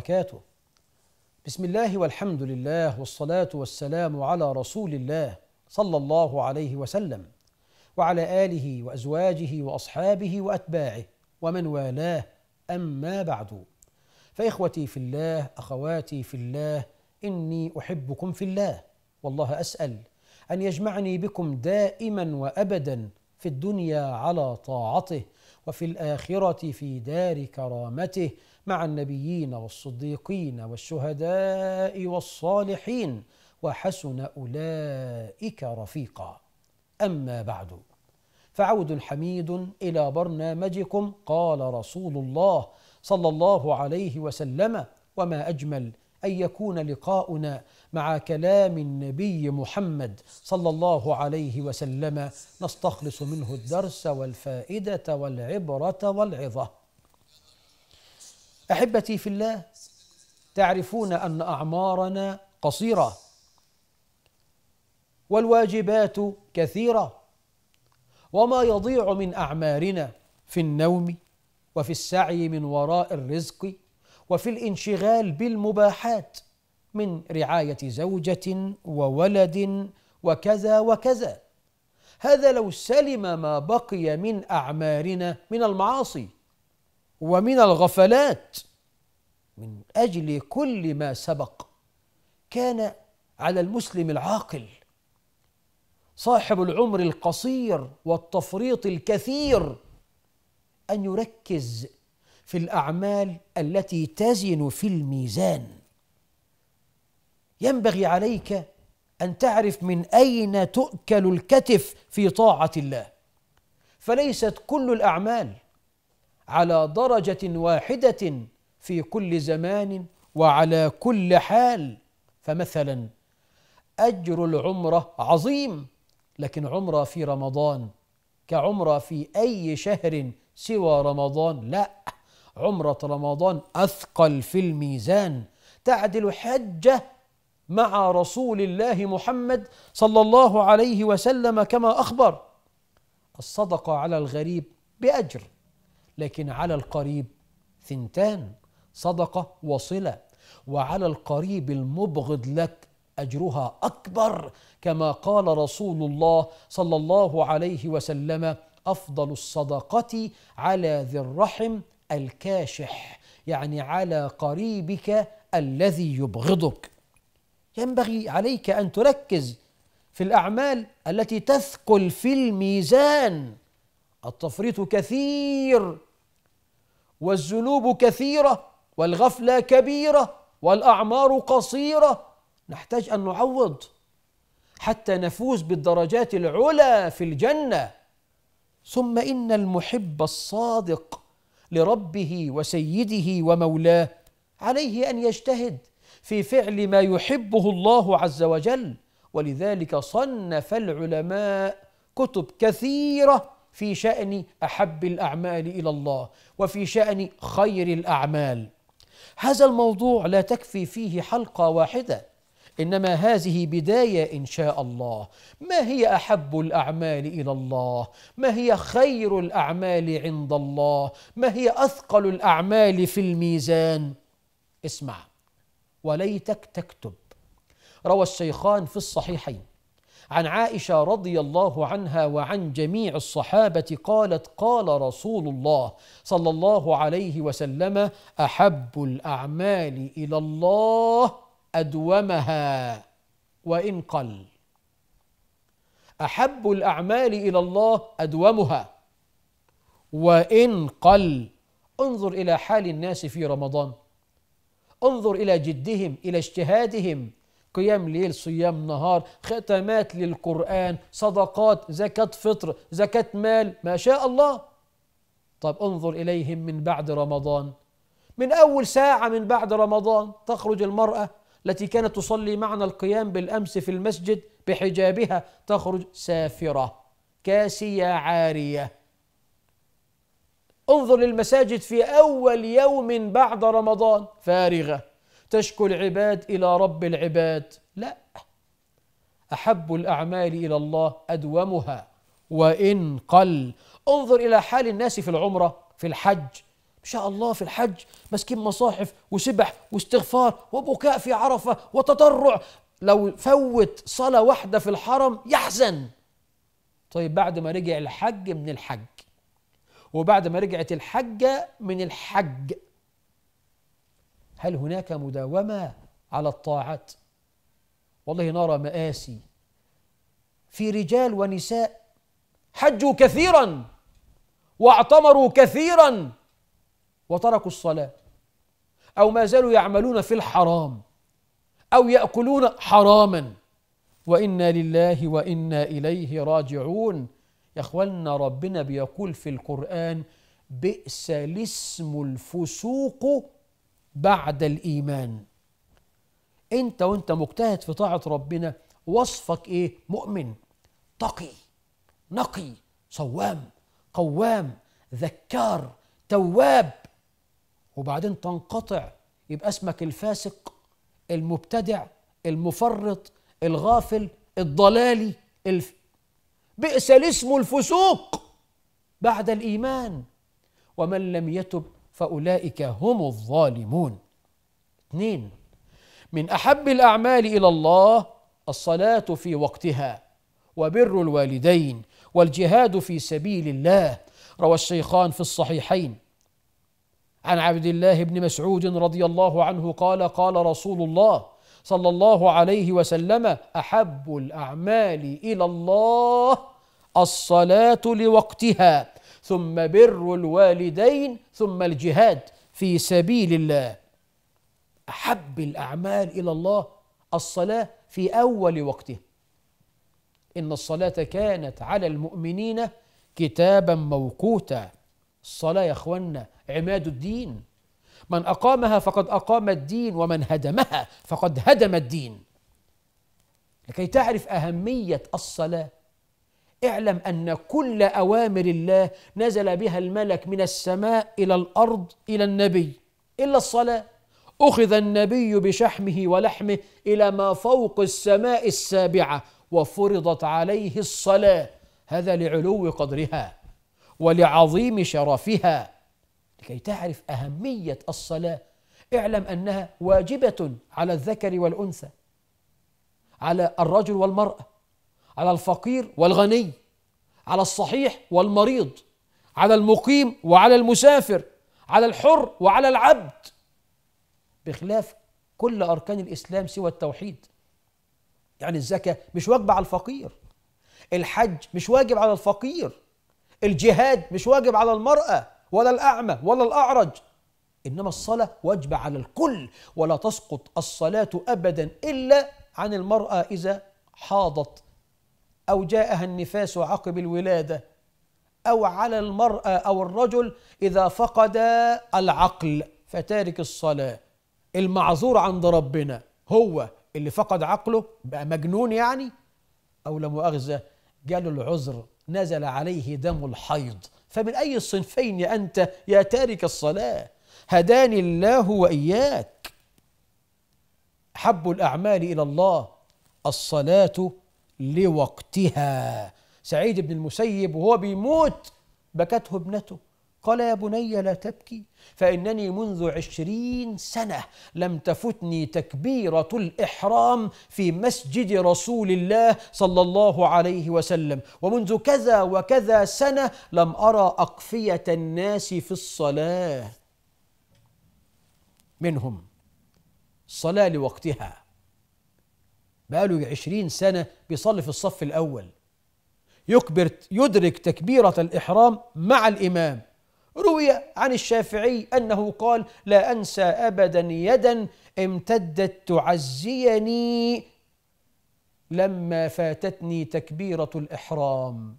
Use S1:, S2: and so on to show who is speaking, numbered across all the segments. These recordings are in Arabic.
S1: وبركاته بسم الله والحمد لله والصلاة والسلام على رسول الله صلى الله عليه وسلم وعلى آله وأزواجه وأصحابه وأتباعه ومن والاه أما بعد فإخوتي في الله أخواتي في الله إني أحبكم في الله والله أسأل أن يجمعني بكم دائما وأبدا في الدنيا على طاعته وفي الآخرة في دار كرامته مع النبيين والصديقين والشهداء والصالحين وحسن اولئك رفيقا اما بعد فعود حميد الى برنامجكم قال رسول الله صلى الله عليه وسلم وما اجمل ان يكون لقاؤنا مع كلام النبي محمد صلى الله عليه وسلم نستخلص منه الدرس والفائده والعبره والعظه احبتي في الله تعرفون ان اعمارنا قصيره والواجبات كثيره وما يضيع من اعمارنا في النوم وفي السعي من وراء الرزق وفي الانشغال بالمباحات من رعايه زوجه وولد وكذا وكذا هذا لو سلم ما بقي من اعمارنا من المعاصي ومن الغفلات من اجل كل ما سبق كان على المسلم العاقل صاحب العمر القصير والتفريط الكثير ان يركز في الاعمال التي تزن في الميزان ينبغي عليك ان تعرف من اين تؤكل الكتف في طاعه الله فليست كل الاعمال على درجه واحده في كل زمان وعلى كل حال فمثلا اجر العمره عظيم لكن عمره في رمضان كعمره في اي شهر سوى رمضان لا عمره رمضان اثقل في الميزان تعدل حجه مع رسول الله محمد صلى الله عليه وسلم كما اخبر الصدقه على الغريب باجر لكن على القريب ثنتان صدقه وصله وعلى القريب المبغض لك اجرها اكبر كما قال رسول الله صلى الله عليه وسلم افضل الصدقه على ذي الرحم الكاشح يعني على قريبك الذي يبغضك ينبغي عليك ان تركز في الاعمال التي تثقل في الميزان التفريط كثير والذنوب كثيره والغفله كبيره والاعمار قصيره نحتاج ان نعوض حتى نفوز بالدرجات العلى في الجنه ثم ان المحب الصادق لربه وسيده ومولاه عليه ان يجتهد في فعل ما يحبه الله عز وجل ولذلك صنف العلماء كتب كثيره في شأن أحب الأعمال إلى الله وفي شأن خير الأعمال هذا الموضوع لا تكفي فيه حلقة واحدة إنما هذه بداية إن شاء الله ما هي أحب الأعمال إلى الله ما هي خير الأعمال عند الله ما هي أثقل الأعمال في الميزان اسمع وليتك تكتب روى الشيخان في الصحيحين عن عائشه رضي الله عنها وعن جميع الصحابه قالت قال رسول الله صلى الله عليه وسلم احب الاعمال الى الله ادومها وان قل احب الاعمال الى الله ادومها وان قل انظر الى حال الناس في رمضان انظر الى جدهم الى اجتهادهم قيام ليل صيام نهار ختمات للقرآن صدقات زكاة فطر زكاة مال ما شاء الله طب انظر إليهم من بعد رمضان من أول ساعة من بعد رمضان تخرج المرأة التي كانت تصلي معنا القيام بالأمس في المسجد بحجابها تخرج سافرة كاسية عارية انظر للمساجد في أول يوم بعد رمضان فارغة تشكو العباد الى رب العباد لا احب الاعمال الى الله ادومها وان قل انظر الى حال الناس في العمره في الحج ان شاء الله في الحج ماسكين مصاحف وسبح واستغفار وبكاء في عرفه وتضرع لو فوت صلاه واحده في الحرم يحزن طيب بعد ما رجع الحج من الحج وبعد ما رجعت الحجه من الحج هل هناك مداومه على الطاعات والله نرى مآسي في رجال ونساء حجوا كثيرا واعتمروا كثيرا وتركوا الصلاه او ما زالوا يعملون في الحرام او ياكلون حراما وانا لله وانا اليه راجعون يا اخوانا ربنا بيقول في القران بئس الاسم الفسوق بعد الايمان انت وانت مجتهد في طاعه ربنا وصفك ايه مؤمن تقي نقي صوام قوام ذكار تواب وبعدين تنقطع يبقى اسمك الفاسق المبتدع المفرط الغافل الضلالي الف... بئس الاسم الفسوق بعد الايمان ومن لم يتب فأولئك هم الظالمون اثنين من أحب الأعمال إلى الله الصلاة في وقتها وبر الوالدين والجهاد في سبيل الله روى الشيخان في الصحيحين عن عبد الله بن مسعود رضي الله عنه قال قال رسول الله صلى الله عليه وسلم احب الاعمال الى الله الصلاه لوقتها ثم بر الوالدين ثم الجهاد في سبيل الله احب الاعمال الى الله الصلاه في اول وقتها ان الصلاه كانت على المؤمنين كتابا موقوتا الصلاه يا اخوانا عماد الدين من اقامها فقد اقام الدين ومن هدمها فقد هدم الدين لكي تعرف اهميه الصلاه اعلم ان كل اوامر الله نزل بها الملك من السماء الى الارض الى النبي الا الصلاه اخذ النبي بشحمه ولحمه الى ما فوق السماء السابعه وفرضت عليه الصلاه هذا لعلو قدرها ولعظيم شرفها لكي تعرف اهميه الصلاه اعلم انها واجبه على الذكر والانثى على الرجل والمراه على الفقير والغني على الصحيح والمريض على المقيم وعلى المسافر على الحر وعلى العبد بخلاف كل اركان الاسلام سوى التوحيد يعني الزكاه مش واجبه على الفقير الحج مش واجب على الفقير الجهاد مش واجب على المراه ولا الاعمى ولا الاعرج انما الصلاه واجبه على الكل ولا تسقط الصلاه ابدا الا عن المراه اذا حاضت أو جاءها النفاس عقب الولادة أو على المرأة أو الرجل إذا فقد العقل فتارك الصلاة المعذور عند ربنا هو اللي فقد عقله بقى مجنون يعني أو لا مؤاخذة جاله العذر نزل عليه دم الحيض فمن أي الصنفين يا أنت يا تارك الصلاة هداني الله وإياك حب الأعمال إلى الله الصلاة لوقتها سعيد بن المسيب وهو بيموت بكته ابنته قال يا بني لا تبكي فإنني منذ عشرين سنة لم تفتني تكبيرة الإحرام في مسجد رسول الله صلى الله عليه وسلم ومنذ كذا وكذا سنة لم أرى أقفية الناس في الصلاة منهم الصلاة لوقتها بقاله عشرين سنة بيصلي في الصف الأول يكبر يدرك تكبيرة الإحرام مع الإمام روي عن الشافعي أنه قال لا أنسى أبدا يدا امتدت تعزيني لما فاتتني تكبيرة الإحرام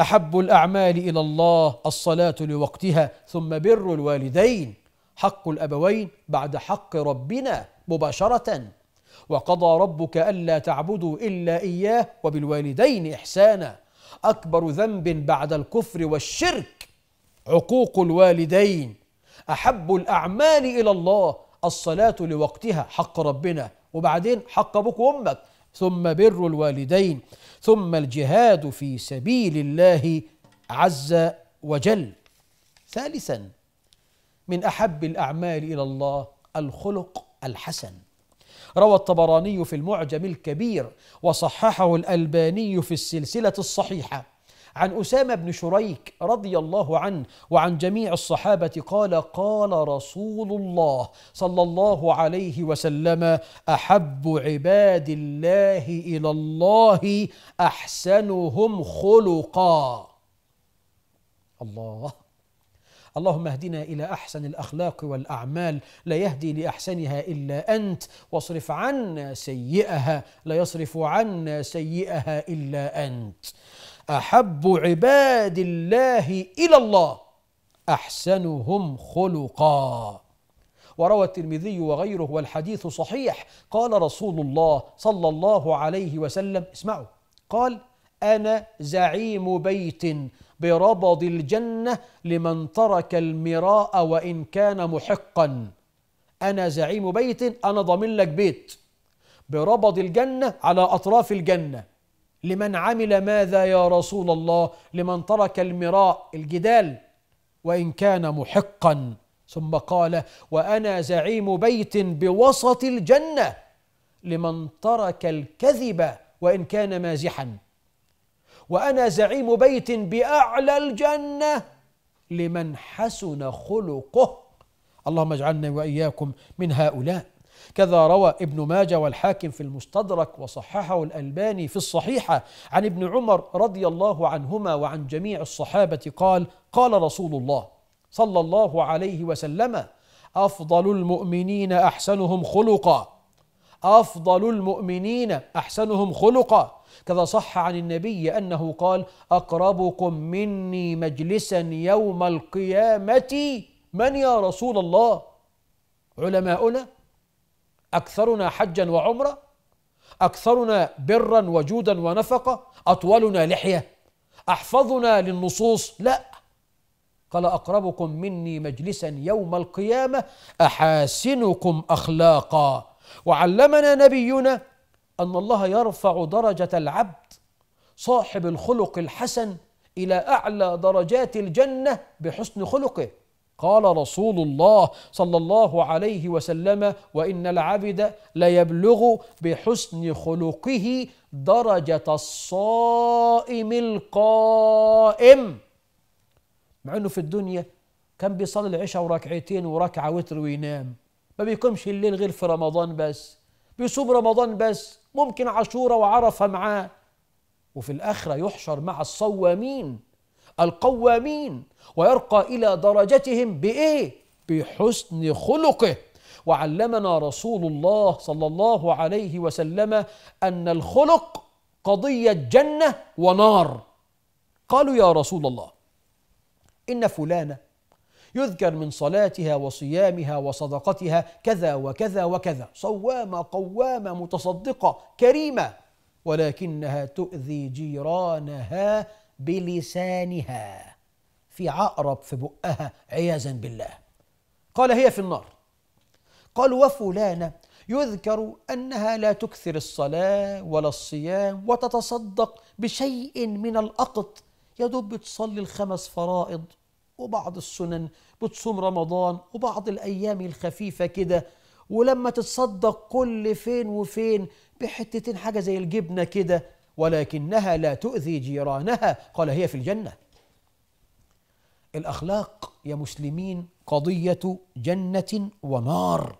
S1: أحب الأعمال إلى الله الصلاة لوقتها ثم بر الوالدين حق الأبوين بعد حق ربنا مباشرةً وقضى ربك ألا تعبدوا إلا إياه وبالوالدين إحسانا أكبر ذنب بعد الكفر والشرك عقوق الوالدين أحب الأعمال إلى الله الصلاة لوقتها حق ربنا وبعدين حق أبوك وأمك ثم بر الوالدين ثم الجهاد في سبيل الله عز وجل ثالثا من أحب الأعمال إلى الله الخلق الحسن روى الطبراني في المعجم الكبير وصححه الألباني في السلسلة الصحيحة عن أسامة بن شريك رضي الله عنه وعن جميع الصحابة قال قال رسول الله صلى الله عليه وسلم أحب عباد الله إلى الله أحسنهم خلقا الله اللهم اهدنا الى احسن الاخلاق والاعمال لا يهدي لاحسنها الا انت واصرف عنا سيئها لا يصرف عنا سيئها الا انت احب عباد الله الى الله احسنهم خلقا وروى الترمذي وغيره والحديث صحيح قال رسول الله صلى الله عليه وسلم اسمعوا قال انا زعيم بيت بربض الجنة لمن ترك المراء وإن كان محقا أنا زعيم بيت أنا ضامن لك بيت بربض الجنة على أطراف الجنة لمن عمل ماذا يا رسول الله لمن ترك المراء الجدال وإن كان محقا ثم قال وأنا زعيم بيت بوسط الجنة لمن ترك الكذب وإن كان مازحا وأنا زعيم بيت بأعلى الجنة لمن حسن خلقه اللهم اجعلنا وإياكم من هؤلاء كذا روى ابن ماجه والحاكم في المستدرك وصححه الألباني في الصحيحة عن ابن عمر رضي الله عنهما وعن جميع الصحابة قال قال رسول الله صلى الله عليه وسلم أفضل المؤمنين أحسنهم خلقا أفضل المؤمنين أحسنهم خلقا كذا صح عن النبي أنه قال أقربكم مني مجلسا يوم القيامة من يا رسول الله علماؤنا أكثرنا حجا وعمرة أكثرنا برا وجودا ونفقة أطولنا لحية أحفظنا للنصوص لا قال أقربكم مني مجلسا يوم القيامة أحاسنكم أخلاقا وعلمنا نبينا ان الله يرفع درجه العبد صاحب الخلق الحسن الى اعلى درجات الجنه بحسن خلقه قال رسول الله صلى الله عليه وسلم وان العبد ليبلغ بحسن خلقه درجه الصائم القائم مع انه في الدنيا كان بيصلي العشاء وركعتين وركعه وتر وينام ما بيقومش الليل غير في رمضان بس بيصوم رمضان بس ممكن عاشوره وعرفه معاه وفي الاخره يحشر مع الصوامين القوامين ويرقى الى درجتهم بايه بحسن خلقه وعلمنا رسول الله صلى الله عليه وسلم ان الخلق قضيه جنه ونار قالوا يا رسول الله ان فلانه يذكر من صلاتها وصيامها وصدقتها كذا وكذا وكذا صوامة قوامة متصدقة كريمة ولكنها تؤذي جيرانها بلسانها في عقرب في بقها عياذا بالله قال هي في النار قال وفلانة يذكر أنها لا تكثر الصلاة ولا الصيام وتتصدق بشيء من الأقط يا دوب بتصلي الخمس فرائض وبعض السنن بتصوم رمضان وبعض الأيام الخفيفة كده ولما تتصدق كل فين وفين بحتتين حاجة زي الجبنة كده ولكنها لا تؤذي جيرانها قال هي في الجنة الأخلاق يا مسلمين قضية جنة ونار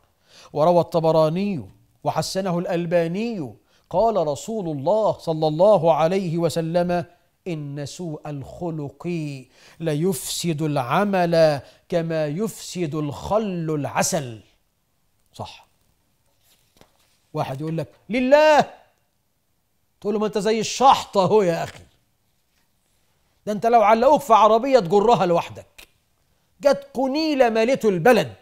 S1: وروى الطبراني وحسنه الألباني قال رسول الله صلى الله عليه وسلم إن سوء الخلق ليفسد العمل كما يفسد الخل العسل صح واحد يقول لك لله تقول له ما انت زي الشحط اهو يا اخي ده انت لو علقوك في عربيه تجرها لوحدك جت قنيله مالته البلد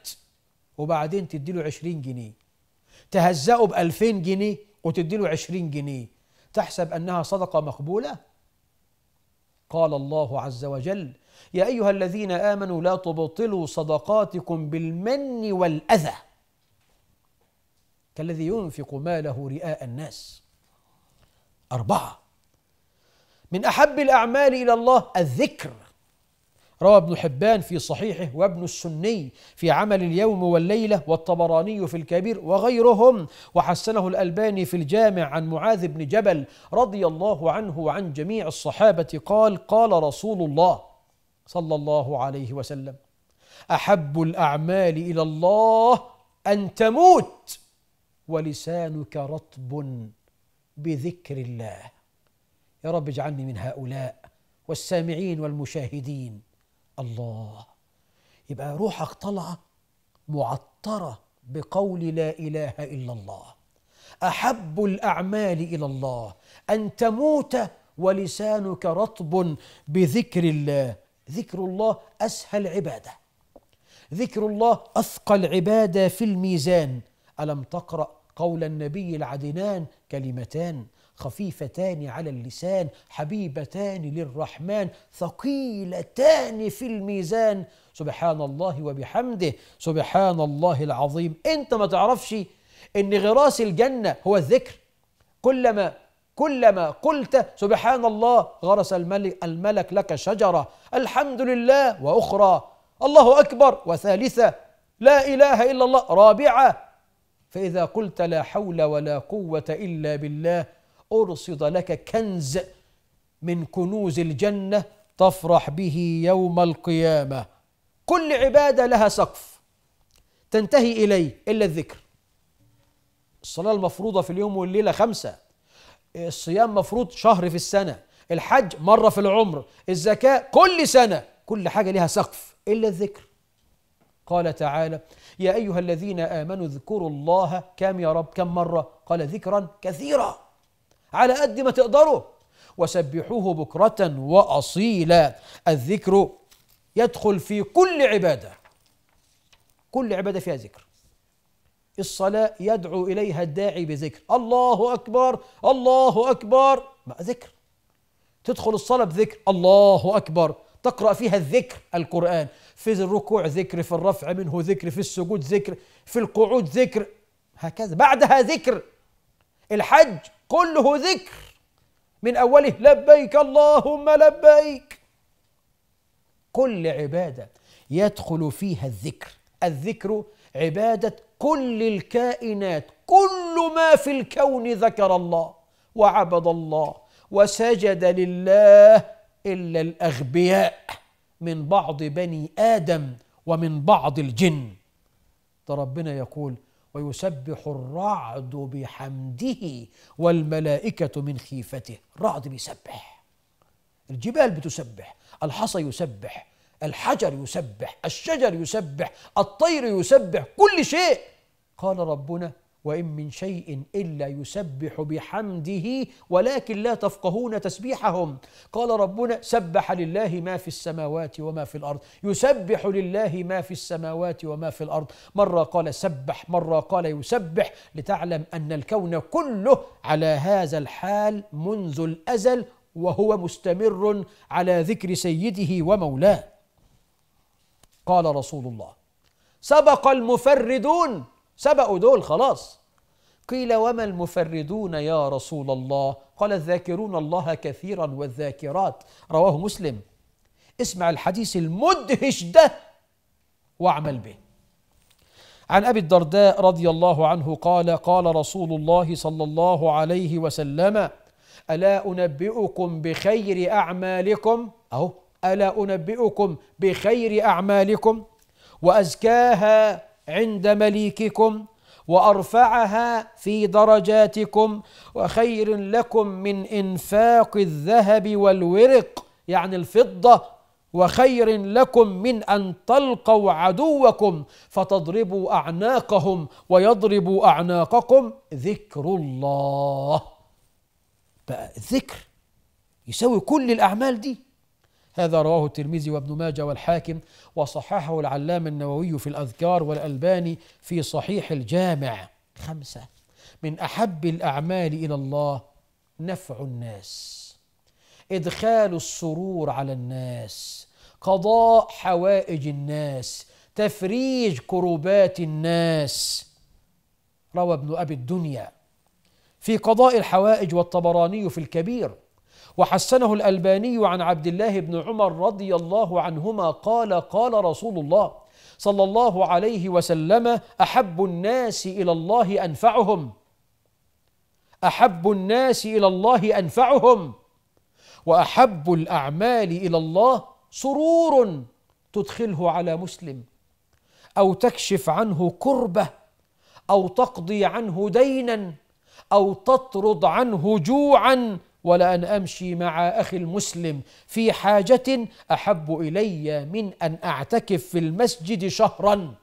S1: وبعدين تديله 20 جنيه تهزقه ب 2000 جنيه وتديله 20 جنيه تحسب انها صدقه مقبوله قال الله عز وجل يا ايها الذين امنوا لا تبطلوا صدقاتكم بالمن والاذى كالذي ينفق ماله رئاء الناس اربعه من احب الاعمال الى الله الذكر روى ابن حبان في صحيحه وابن السني في عمل اليوم والليلة والطبراني في الكبير وغيرهم وحسنه الألباني في الجامع عن معاذ بن جبل رضي الله عنه وعن جميع الصحابة قال قال رسول الله صلى الله عليه وسلم أحب الأعمال إلى الله أن تموت ولسانك رطب بذكر الله يا رب اجعلني من هؤلاء والسامعين والمشاهدين الله يبقى روحك طالعه معطره بقول لا اله الا الله احب الاعمال الى الله ان تموت ولسانك رطب بذكر الله ذكر الله اسهل عباده ذكر الله اثقل عباده في الميزان الم تقرا قول النبي العدنان كلمتان خفيفتان على اللسان حبيبتان للرحمن ثقيلتان في الميزان سبحان الله وبحمده سبحان الله العظيم انت ما تعرفش ان غراس الجنه هو الذكر كلما كلما قلت سبحان الله غرس الملك, الملك لك شجره الحمد لله واخرى الله اكبر وثالثه لا اله الا الله رابعه فاذا قلت لا حول ولا قوه الا بالله أرصد لك كنز من كنوز الجنة تفرح به يوم القيامة كل عبادة لها سقف تنتهي إليه إلا الذكر الصلاة المفروضة في اليوم والليلة خمسة الصيام مفروض شهر في السنة الحج مرة في العمر الزكاة كل سنة كل حاجة لها سقف إلا الذكر قال تعالى يا أيها الذين آمنوا اذكروا الله كم يا رب كم مرة قال ذكرا كثيرا على قد ما تقدروا وسبحوه بكرة وأصيلا الذكر يدخل في كل عبادة كل عبادة فيها ذكر الصلاة يدعو إليها الداعي بذكر الله أكبر الله أكبر ما ذكر تدخل الصلاة بذكر الله أكبر تقرأ فيها الذكر القرآن في الركوع ذكر في الرفع منه ذكر في السجود ذكر في القعود ذكر هكذا بعدها ذكر الحج كله ذكر من أوله لبيك اللهم لبيك كل عبادة يدخل فيها الذكر الذكر عبادة كل الكائنات كل ما في الكون ذكر الله وعبد الله وسجد لله إلا الأغبياء من بعض بني آدم ومن بعض الجن ده ربنا يقول ويسبح الرعد بحمده والملائكة من خيفته الرعد بيسبح الجبال بتسبح الحصى يسبح الحجر يسبح الشجر يسبح الطير يسبح كل شيء قال ربنا وإن من شيء إلا يسبح بحمده ولكن لا تفقهون تسبيحهم قال ربنا سبح لله ما في السماوات وما في الأرض يسبح لله ما في السماوات وما في الأرض مرة قال سبح مرة قال يسبح لتعلم أن الكون كله على هذا الحال منذ الأزل وهو مستمر على ذكر سيده ومولاه قال رسول الله سبق المفردون سبقوا دول خلاص قيل وما المفردون يا رسول الله قال الذاكرون الله كثيرا والذاكرات رواه مسلم اسمع الحديث المدهش ده واعمل به عن ابي الدرداء رضي الله عنه قال قال رسول الله صلى الله عليه وسلم الا انبئكم بخير اعمالكم اهو الا انبئكم بخير اعمالكم وازكاها عند مليككم وارفعها في درجاتكم وخير لكم من انفاق الذهب والورق يعني الفضه وخير لكم من ان تلقوا عدوكم فتضربوا اعناقهم ويضربوا اعناقكم ذكر الله بقى الذكر يساوي كل الاعمال دي هذا رواه الترمذي وابن ماجه والحاكم وصححه العلامة النووي في الأذكار والألباني في صحيح الجامع خمسة من أحب الأعمال إلى الله نفع الناس إدخال السرور على الناس قضاء حوائج الناس تفريج كروبات الناس روى ابن أبي الدنيا في قضاء الحوائج والطبراني في الكبير وحسنه الألباني عن عبد الله بن عمر رضي الله عنهما قال قال رسول الله صلى الله عليه وسلم أحب الناس إلى الله أنفعهم أحب الناس إلى الله أنفعهم وأحب الأعمال إلى الله سرور تدخله على مسلم أو تكشف عنه كربة أو تقضي عنه دينا أو تطرد عنه جوعا ولأن أمشي مع أخي المسلم في حاجة أحب إلي من أن أعتكف في المسجد شهرا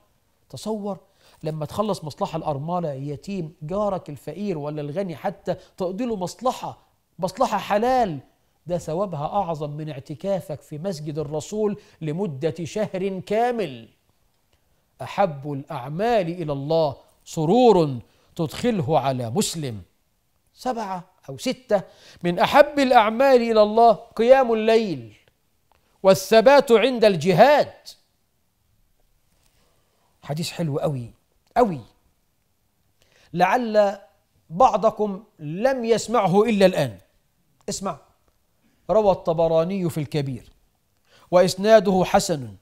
S1: تصور لما تخلص مصلحة الأرملة يتيم جارك الفقير ولا الغني حتى تقضي له مصلحة مصلحة حلال ده ثوابها أعظم من اعتكافك في مسجد الرسول لمدة شهر كامل أحب الأعمال إلى الله سرور تدخله على مسلم سبعة أو ستة من أحب الأعمال إلى الله قيام الليل والثبات عند الجهاد حديث حلو أوي أوي لعل بعضكم لم يسمعه إلا الآن اسمع روى الطبراني في الكبير وإسناده حسن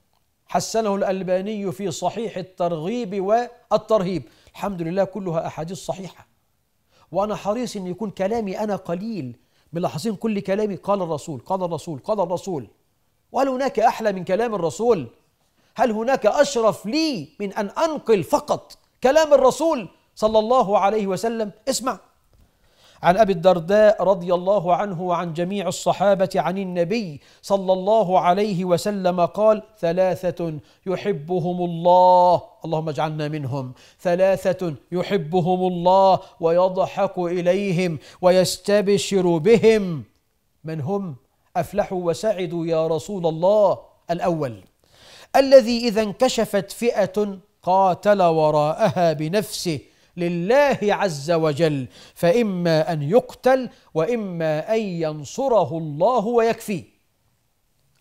S1: حسنه الألباني في صحيح الترغيب والترهيب الحمد لله كلها أحاديث صحيحة وأنا حريص أن يكون كلامي أنا قليل ملاحظين كل كلامي قال الرسول قال الرسول قال الرسول وهل هناك أحلى من كلام الرسول؟ هل هناك أشرف لي من أن أنقل فقط كلام الرسول صلى الله عليه وسلم؟ اسمع عن ابي الدرداء رضي الله عنه وعن جميع الصحابه عن النبي صلى الله عليه وسلم قال ثلاثه يحبهم الله اللهم اجعلنا منهم ثلاثه يحبهم الله ويضحك اليهم ويستبشر بهم من هم افلحوا وسعدوا يا رسول الله الاول الذي اذا انكشفت فئه قاتل وراءها بنفسه لله عز وجل فإما أن يقتل وإما أن ينصره الله ويكفيه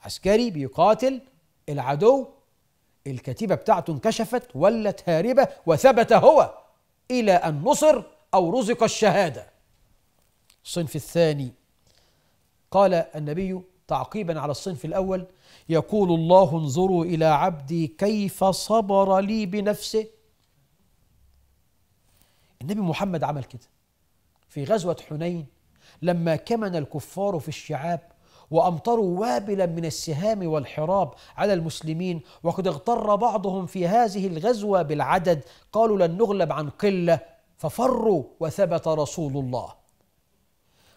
S1: عسكري بيقاتل العدو الكتيبة بتاعته انكشفت ولت هاربة وثبت هو إلى أن نصر أو رزق الشهادة الصنف الثاني قال النبي تعقيبا على الصنف الأول يقول الله انظروا إلى عبدي كيف صبر لي بنفسه النبي محمد عمل كده في غزوة حنين لما كمن الكفار في الشعاب وأمطروا وابلا من السهام والحراب على المسلمين وقد اغتر بعضهم في هذه الغزوة بالعدد قالوا لن نغلب عن قلة ففروا وثبت رسول الله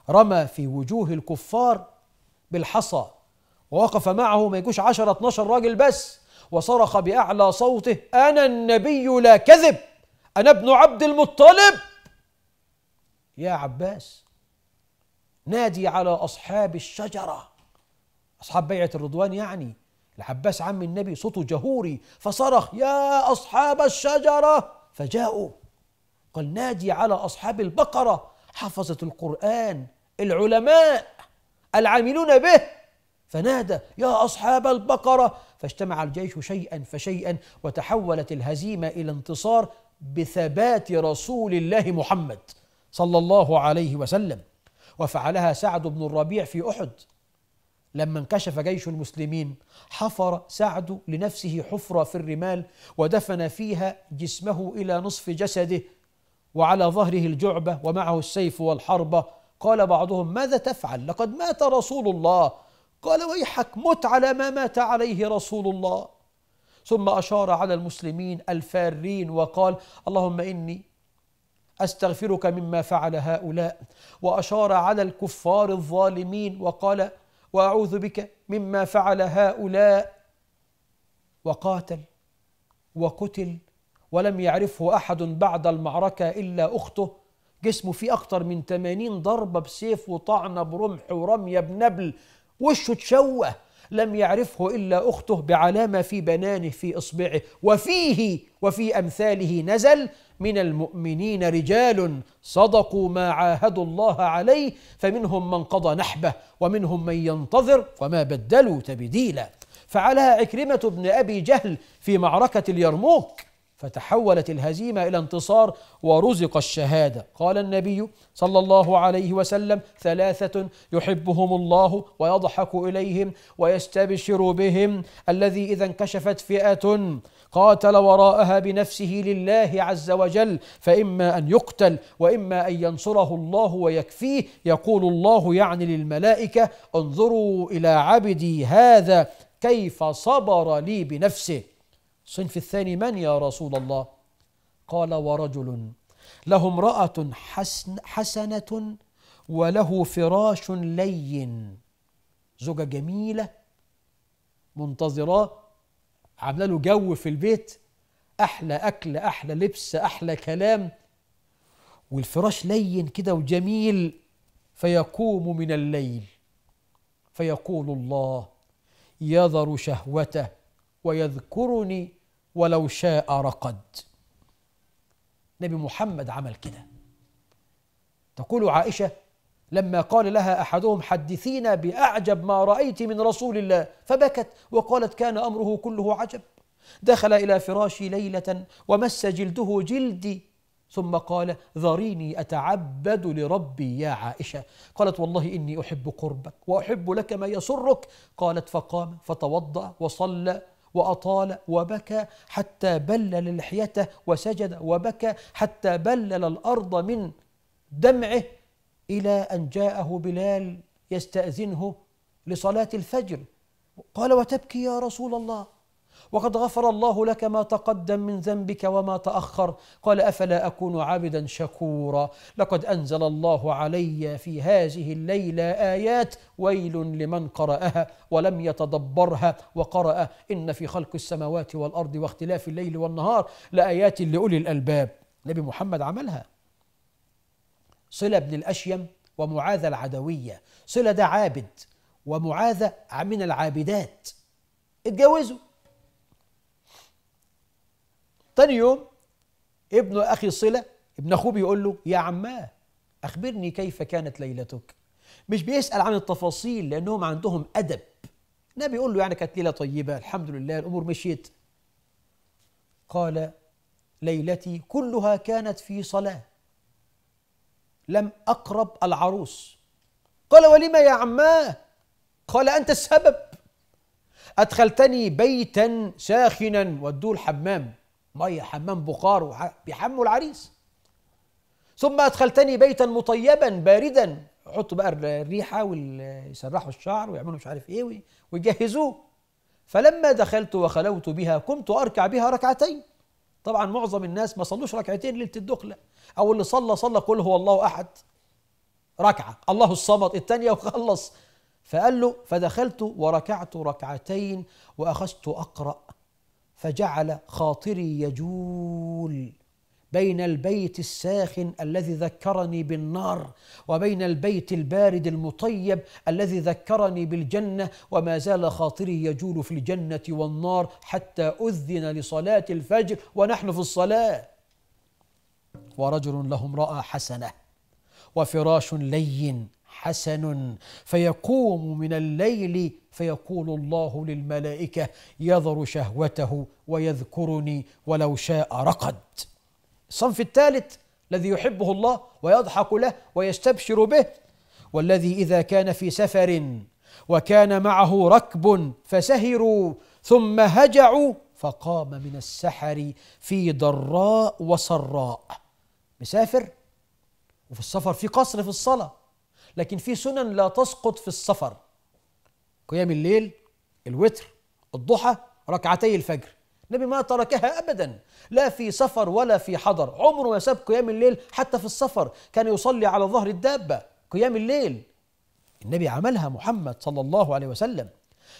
S1: رمى في وجوه الكفار بالحصى ووقف معه ما يجوش عشرة اتناشر راجل بس وصرخ بأعلى صوته أنا النبي لا كذب أنا ابن عبد المطلب يا عباس نادي على أصحاب الشجرة أصحاب بيعة الرضوان يعني العباس عم النبي صوته جهوري فصرخ يا أصحاب الشجرة فجاءوا قال نادي على أصحاب البقرة حفظة القرآن العلماء العاملون به فنادى يا أصحاب البقرة فاجتمع الجيش شيئا فشيئا وتحولت الهزيمة إلى انتصار بثبات رسول الله محمد صلى الله عليه وسلم وفعلها سعد بن الربيع في احد لما انكشف جيش المسلمين حفر سعد لنفسه حفره في الرمال ودفن فيها جسمه الى نصف جسده وعلى ظهره الجعبه ومعه السيف والحربه قال بعضهم ماذا تفعل لقد مات رسول الله قال ويحك مت على ما مات عليه رسول الله ثم أشار على المسلمين الفارين وقال اللهم إني أستغفرك مما فعل هؤلاء وأشار على الكفار الظالمين وقال وأعوذ بك مما فعل هؤلاء وقاتل وقتل ولم يعرفه أحد بعد المعركة إلا أخته جسمه فيه أكثر من 80 ضربة بسيف وطعنة برمح ورمية بنبل وشه تشوه لم يعرفه إلا أخته بعلامة في بنانه في إصبعه وفيه وفي أمثاله نزل من المؤمنين رجال صدقوا ما عاهدوا الله عليه فمنهم من قضى نحبه ومنهم من ينتظر وما بدلوا تبديلا فعلها عكرمة بن أبي جهل في معركة اليرموك فتحولت الهزيمه الى انتصار ورزق الشهاده قال النبي صلى الله عليه وسلم ثلاثه يحبهم الله ويضحك اليهم ويستبشر بهم الذي اذا انكشفت فئه قاتل وراءها بنفسه لله عز وجل فاما ان يقتل واما ان ينصره الله ويكفيه يقول الله يعني للملائكه انظروا الى عبدي هذا كيف صبر لي بنفسه الصنف الثاني من يا رسول الله قال ورجل له امرأة حسن حسنة وله فراش لين زوجة جميلة منتظراه عاملة له جو في البيت أحلى أكل أحلى لبس أحلى كلام والفراش لين كده وجميل فيقوم من الليل فيقول الله يذر شهوته ويذكرني ولو شاء رقد نبي محمد عمل كده تقول عائشة لما قال لها أحدهم حدثينا بأعجب ما رأيت من رسول الله فبكت وقالت كان أمره كله عجب دخل إلى فراشي ليلة ومس جلده جلدي ثم قال ذريني أتعبد لربي يا عائشة قالت والله إني أحب قربك وأحب لك ما يسرك قالت فقام فتوضأ وصلى وأطال وبكى حتى بلل لحيته وسجد وبكى حتى بلل الأرض من دمعه إلى أن جاءه بلال يستأذنه لصلاة الفجر قال وتبكي يا رسول الله وقد غفر الله لك ما تقدم من ذنبك وما تاخر قال افلا اكون عبدا شكورا لقد انزل الله علي في هذه الليله ايات ويل لمن قراها ولم يتدبرها وقرا ان في خلق السماوات والارض واختلاف الليل والنهار لايات لاولي الالباب نبي محمد عملها صله بن الاشيم ومعاذ العدويه صله ده عابد ومعاذة من العابدات اتجوزوا تاني يوم ابن أخي صلة ابن أخوه بيقول له يا عماه أخبرني كيف كانت ليلتك مش بيسأل عن التفاصيل لأنهم عندهم أدب النبي بيقول له يعني كانت ليلة طيبة الحمد لله الأمور مشيت قال ليلتي كلها كانت في صلاة لم أقرب العروس قال ولم يا عماه قال أنت السبب أدخلتني بيتا ساخنا ودوه الحمام ميه حمام بخار بيحموا العريس ثم ادخلتني بيتا مطيبا باردا يحطوا بقى الريحه ويسرحوا الشعر ويعملوا مش عارف ايه ويجهزوه فلما دخلت وخلوت بها قمت اركع بها ركعتين طبعا معظم الناس ما صلوش ركعتين ليله الدخله او اللي صلى صلى قل هو الله احد ركعه الله الصمد الثانيه وخلص فقال له فدخلت وركعت ركعتين واخذت اقرا فجعل خاطري يجول بين البيت الساخن الذي ذكرني بالنار وبين البيت البارد المطيب الذي ذكرني بالجنه وما زال خاطري يجول في الجنه والنار حتى اذن لصلاه الفجر ونحن في الصلاه ورجل له امراه حسنه وفراش لين حسن فيقوم من الليل فيقول الله للملائكه يذر شهوته ويذكرني ولو شاء رقد الصنف الثالث الذي يحبه الله ويضحك له ويستبشر به والذي اذا كان في سفر وكان معه ركب فسهروا ثم هجعوا فقام من السحر في ضراء وسراء مسافر وفي السفر في قصر في الصلاه لكن في سنن لا تسقط في السفر قيام الليل الوتر الضحى ركعتي الفجر النبي ما تركها ابدا لا في سفر ولا في حضر عمره ما ساب قيام الليل حتى في السفر كان يصلي على ظهر الدابه قيام الليل النبي عملها محمد صلى الله عليه وسلم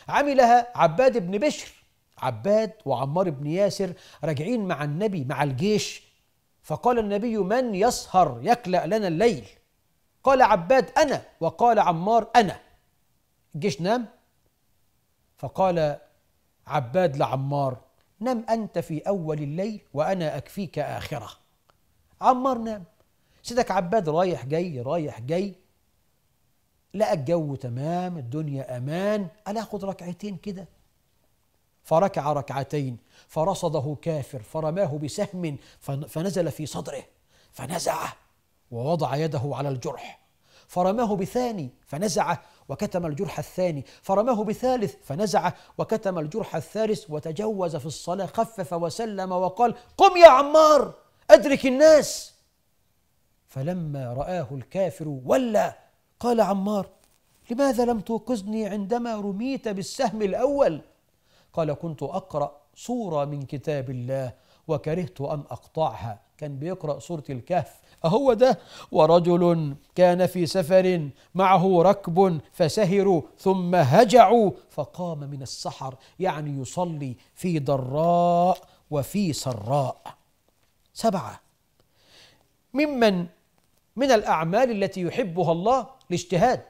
S1: عملها عباد بن بشر عباد وعمار بن ياسر راجعين مع النبي مع الجيش فقال النبي من يسهر يكلأ لنا الليل قال عباد انا وقال عمار انا الجيش نام فقال عباد لعمار نم أنت في أول الليل وأنا أكفيك آخرة عمار نام سيدك عباد رايح جاي رايح جاي لقى الجو تمام الدنيا أمان ألا أخذ ركعتين كده فركع ركعتين فرصده كافر فرماه بسهم فنزل في صدره فنزعه ووضع يده على الجرح فرماه بثاني فنزعه وكتم الجرح الثاني فرماه بثالث فنزعه وكتم الجرح الثالث وتجوز في الصلاة خفف وسلم وقال قم يا عمار أدرك الناس فلما رآه الكافر ولى قال عمار لماذا لم توقظني عندما رميت بالسهم الأول قال كنت أقرأ سورة من كتاب الله وكرهت أن أقطعها كان بيقرأ سورة الكهف أهو ده ورجل كان في سفر معه ركب فسهروا ثم هجعوا فقام من السحر يعني يصلي في ضراء وفي سراء سبعة ممن من الأعمال التي يحبها الله الاجتهاد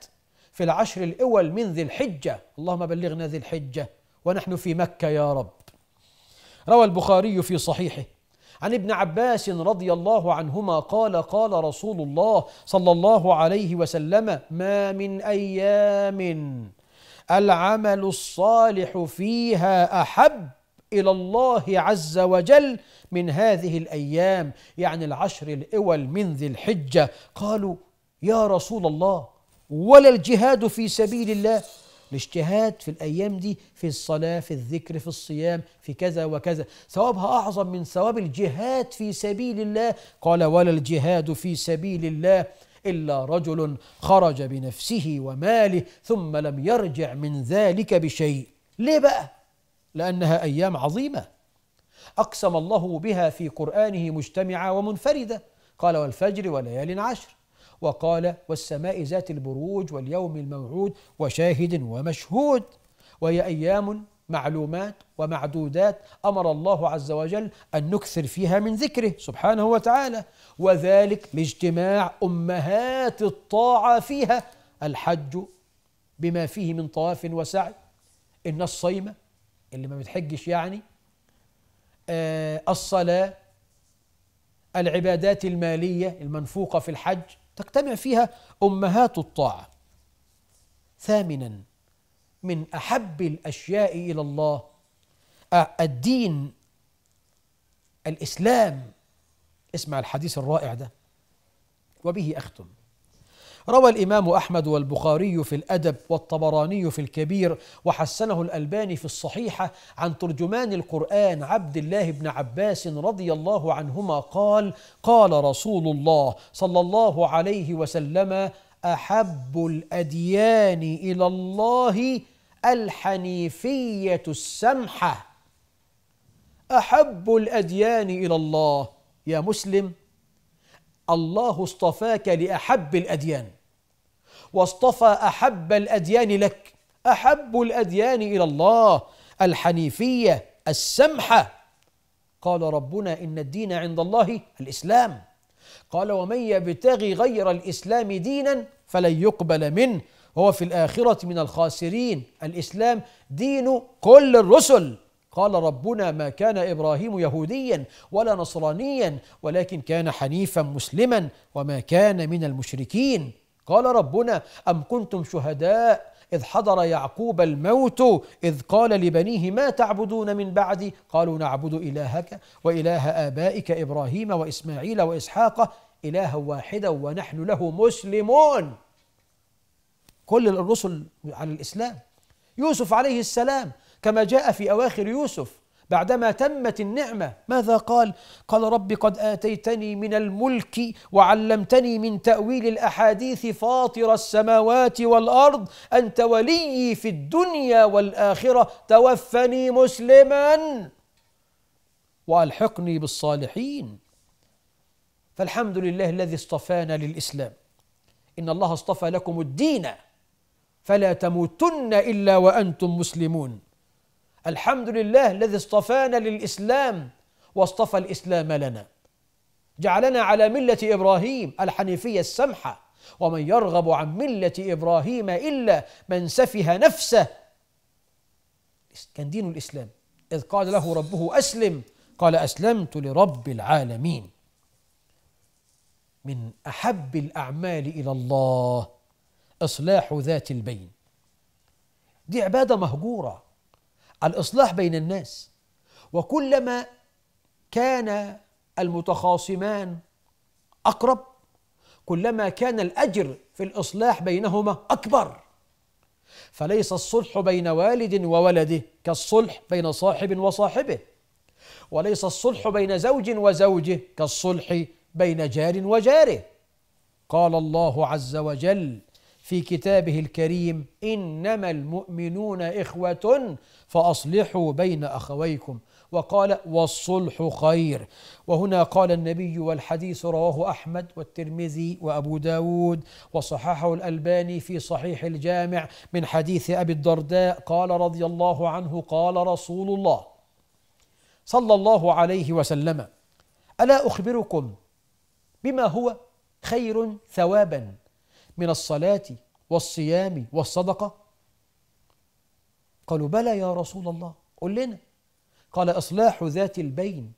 S1: في العشر الأول من ذي الحجة اللهم بلغنا ذي الحجة ونحن في مكة يا رب روى البخاري في صحيحه عن ابن عباس رضي الله عنهما قال قال رسول الله صلى الله عليه وسلم ما من ايام العمل الصالح فيها احب الى الله عز وجل من هذه الايام يعني العشر الاول من ذي الحجه قالوا يا رسول الله ولا الجهاد في سبيل الله الاجتهاد في الأيام دي في الصلاة في الذكر في الصيام في كذا وكذا ثوابها أعظم من ثواب الجهاد في سبيل الله قال ولا الجهاد في سبيل الله إلا رجل خرج بنفسه وماله ثم لم يرجع من ذلك بشيء ليه بقى؟ لأنها أيام عظيمة أقسم الله بها في قرآنه مجتمعة ومنفردة قال والفجر وليال عشر وقال والسماء ذات البروج واليوم الموعود وشاهد ومشهود وهي أيام معلومات ومعدودات امر الله عز وجل ان نكثر فيها من ذكره سبحانه وتعالى وذلك لاجتماع امهات الطاعه فيها الحج بما فيه من طواف وسعي ان الصيمه اللي ما بتحجش يعني آه الصلاه العبادات الماليه المنفوقه في الحج تجتمع فيها امهات الطاعه ثامنا من احب الاشياء الى الله الدين الاسلام اسمع الحديث الرائع ده وبه اختم روى الإمام أحمد والبخاري في الأدب والطبراني في الكبير وحسنه الألباني في الصحيحة عن ترجمان القرآن عبد الله بن عباس رضي الله عنهما قال قال رسول الله صلى الله عليه وسلم أحب الأديان إلى الله الحنيفية السمحة أحب الأديان إلى الله يا مسلم الله اصطفاك لأحب الأديان واصطفى احب الاديان لك احب الاديان الى الله الحنيفيه السمحه قال ربنا ان الدين عند الله الاسلام قال ومن يبتغي غير الاسلام دينا فلن يقبل منه هو في الاخره من الخاسرين الاسلام دين كل الرسل قال ربنا ما كان ابراهيم يهوديا ولا نصرانيا ولكن كان حنيفا مسلما وما كان من المشركين قال ربنا أم كنتم شهداء إذ حضر يعقوب الموت إذ قال لبنيه ما تعبدون من بعدي قالوا نعبد إلهك وإله آبائك إبراهيم وإسماعيل وإسحاق إلها واحدا ونحن له مسلمون كل الرسل على الإسلام يوسف عليه السلام كما جاء في أواخر يوسف بعدما تمت النعمه ماذا قال قال رب قد اتيتني من الملك وعلمتني من تاويل الاحاديث فاطر السماوات والارض انت وليي في الدنيا والاخره توفني مسلما والحقني بالصالحين فالحمد لله الذي اصطفانا للاسلام ان الله اصطفى لكم الدين فلا تموتن الا وانتم مسلمون الحمد لله الذي اصطفانا للإسلام واصطفى الإسلام لنا جعلنا على ملة إبراهيم الحنيفية السمحة ومن يرغب عن ملة إبراهيم إلا من سفه نفسه كان دين الإسلام إذ قال له ربه أسلم قال أسلمت لرب العالمين من أحب الأعمال إلى الله إصلاح ذات البين دي عبادة مهجورة الإصلاح بين الناس وكلما كان المتخاصمان أقرب كلما كان الأجر في الإصلاح بينهما أكبر فليس الصلح بين والد وولده كالصلح بين صاحب وصاحبه وليس الصلح بين زوج وزوجه كالصلح بين جار وجاره قال الله عز وجل في كتابه الكريم انما المؤمنون اخوه فاصلحوا بين اخويكم وقال والصلح خير وهنا قال النبي والحديث رواه أحمد والترمذي وأبو داود وصححه الألباني في صحيح الجامع من حديث أبي الدرداء قال رضي الله عنه قال رسول الله صلى الله عليه وسلم ألا أخبركم بما هو خير ثوابا من الصلاة والصيام والصدقة قالوا بلى يا رسول الله قل لنا قال إصلاح ذات البين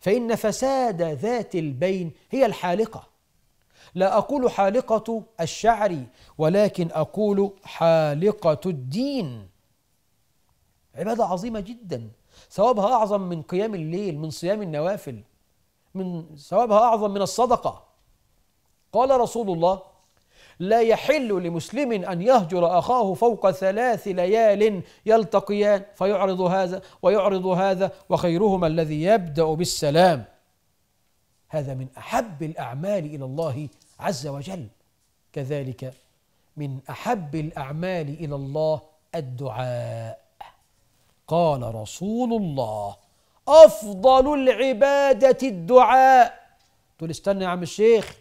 S1: فإن فساد ذات البين هي الحالقة لا أقول حالقة الشعر ولكن أقول حالقة الدين عبادة عظيمة جدا ثوابها أعظم من قيام الليل من صيام النوافل من ثوابها أعظم من الصدقة قال رسول الله لا يحل لمسلم أن يهجر أخاه فوق ثلاث ليال يلتقيان فيعرض هذا ويعرض هذا وخيرهما الذي يبدأ بالسلام هذا من أحب الأعمال إلى الله عز وجل كذلك من أحب الأعمال إلى الله الدعاء قال رسول الله أفضل العبادة الدعاء تقول استنى يا عم الشيخ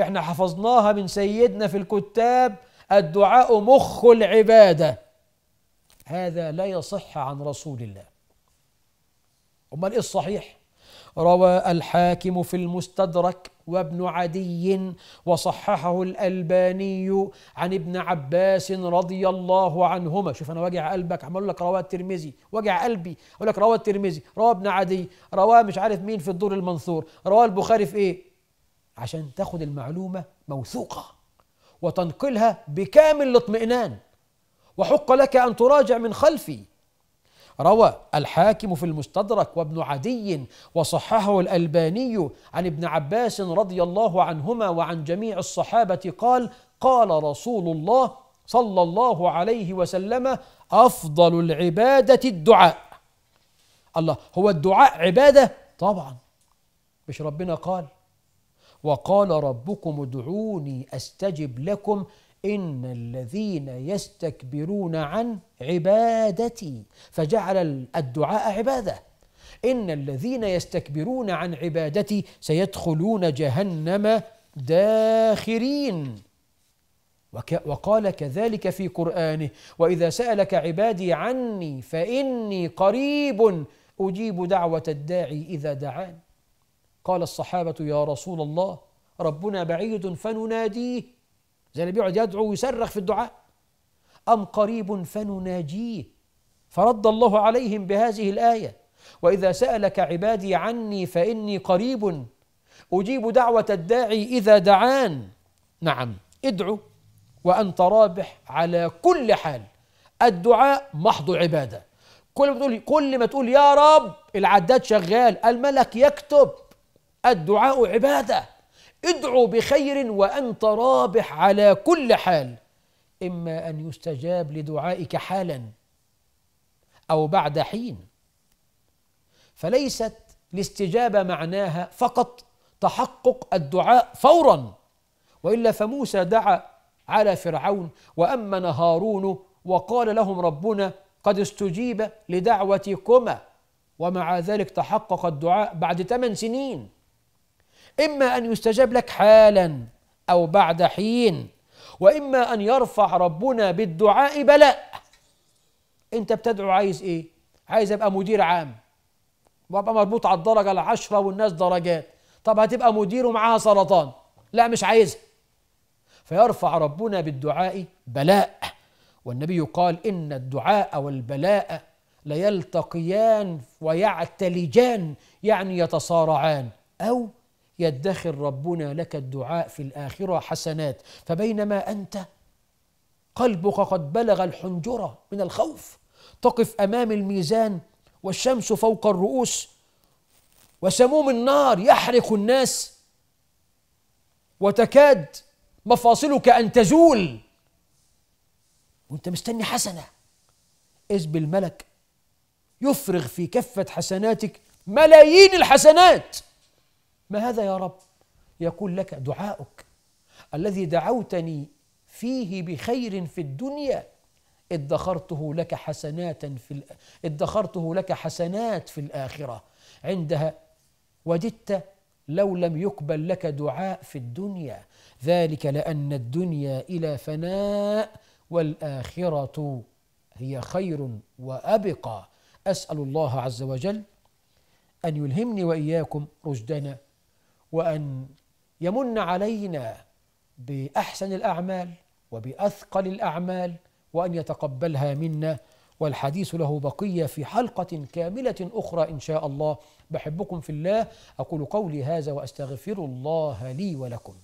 S1: احنا حفظناها من سيدنا في الكتاب الدعاء مخ العبادة هذا لا يصح عن رسول الله أمال إيه الصحيح؟ روى الحاكم في المستدرك وابن عدي وصححه الألباني عن ابن عباس رضي الله عنهما شوف أنا واجع قلبك عمال لك رواه الترمذي واجع قلبي أقول لك رواه الترمذي رواه ابن عدي رواه مش عارف مين في الدور المنثور رواه البخاري في إيه عشان تاخد المعلومة موثوقة وتنقلها بكامل الاطمئنان وحق لك أن تراجع من خلفي روى الحاكم في المستدرك وابن عدي وصححه الألباني عن ابن عباس رضي الله عنهما وعن جميع الصحابة قال قال رسول الله صلى الله عليه وسلم أفضل العبادة الدعاء الله هو الدعاء عبادة طبعا مش ربنا قال وقال ربكم ادعوني استجب لكم ان الذين يستكبرون عن عبادتي فجعل الدعاء عباده ان الذين يستكبرون عن عبادتي سيدخلون جهنم داخرين وقال كذلك في قرانه واذا سالك عبادي عني فاني قريب اجيب دعوه الداعي اذا دعان قال الصحابة يا رسول الله ربنا بعيد فنناديه زي اللي بيقعد يدعو ويصرخ في الدعاء أم قريب فنناجيه فرد الله عليهم بهذه الآية وإذا سألك عبادي عني فإني قريب أجيب دعوة الداعي إذا دعان نعم ادعو وأنت رابح على كل حال الدعاء محض عبادة كل ما تقول كل ما تقول يا رب العداد شغال الملك يكتب الدعاء عباده ادعو بخير وانت رابح على كل حال اما ان يستجاب لدعائك حالا او بعد حين فليست الاستجابه معناها فقط تحقق الدعاء فورا والا فموسى دعا على فرعون وامن هارون وقال لهم ربنا قد استجيب لدعوتكما ومع ذلك تحقق الدعاء بعد ثمان سنين إما أن يستجاب لك حالا أو بعد حين وإما أن يرفع ربنا بالدعاء بلاء أنت بتدعو عايز إيه؟ عايز أبقى مدير عام وأبقى مربوط على الدرجة العشرة والناس درجات طب هتبقى مدير ومعاها سرطان لا مش عايزها فيرفع ربنا بالدعاء بلاء والنبي قال إن الدعاء والبلاء ليلتقيان ويعتلجان يعني يتصارعان أو يدخر ربنا لك الدعاء في الآخرة حسنات فبينما أنت قلبك قد بلغ الحنجرة من الخوف تقف أمام الميزان والشمس فوق الرؤوس وسموم النار يحرق الناس وتكاد مفاصلك أن تزول وأنت مستني حسنة إذ بالملك يفرغ في كفة حسناتك ملايين الحسنات ما هذا يا رب يقول لك دعاؤك الذي دعوتني فيه بخير في الدنيا ادخرته لك حسنات في ادخرته لك حسنات في الآخرة عندها وددت لو لم يقبل لك دعاء في الدنيا ذلك لأن الدنيا إلى فناء والآخرة هي خير وأبقى أسأل الله عز وجل أن يلهمني وإياكم رشدنا وأن يمن علينا بأحسن الأعمال وبأثقل الأعمال وأن يتقبلها منا والحديث له بقية في حلقة كاملة أخرى إن شاء الله بحبكم في الله أقول قولي هذا وأستغفر الله لي ولكم